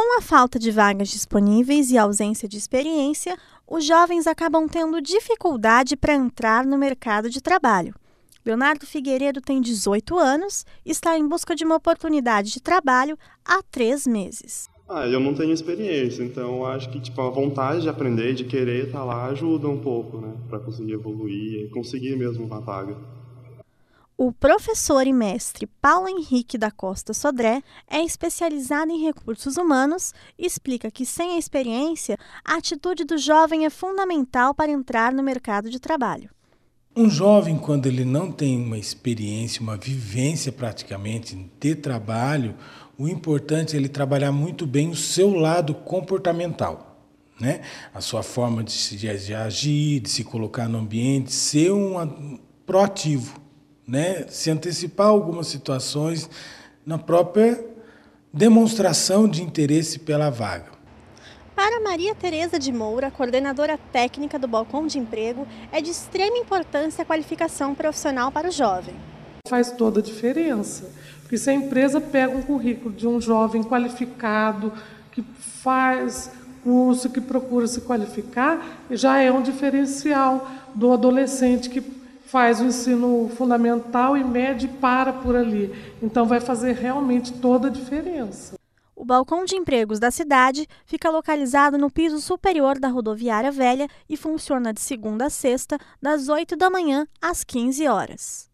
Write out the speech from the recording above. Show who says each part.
Speaker 1: Com a falta de vagas disponíveis e ausência de experiência, os jovens acabam tendo dificuldade para entrar no mercado de trabalho. Leonardo Figueiredo tem 18 anos e está em busca de uma oportunidade de trabalho há três meses.
Speaker 2: Ah, eu não tenho experiência, então acho que tipo a vontade de aprender, de querer estar tá lá ajuda um pouco, né, para conseguir evoluir e conseguir mesmo uma vaga.
Speaker 1: O professor e mestre Paulo Henrique da Costa Sodré é especializado em recursos humanos e explica que, sem a experiência, a atitude do jovem é fundamental para entrar no mercado de trabalho.
Speaker 3: Um jovem, quando ele não tem uma experiência, uma vivência praticamente de trabalho, o importante é ele trabalhar muito bem o seu lado comportamental. Né? A sua forma de, de agir, de se colocar no ambiente, ser um proativo né, se antecipar algumas situações na própria demonstração de interesse pela vaga.
Speaker 1: Para Maria Tereza de Moura, coordenadora técnica do Balcão de Emprego, é de extrema importância a qualificação profissional para o jovem.
Speaker 4: Faz toda a diferença, porque se a empresa pega um currículo de um jovem qualificado, que faz curso, que procura se qualificar, já é um diferencial do adolescente que faz o ensino fundamental e médio e para por ali. Então vai fazer realmente
Speaker 1: toda a diferença. O balcão de empregos da cidade fica localizado no piso superior da rodoviária velha e funciona de segunda a sexta, das 8 da manhã às 15 horas.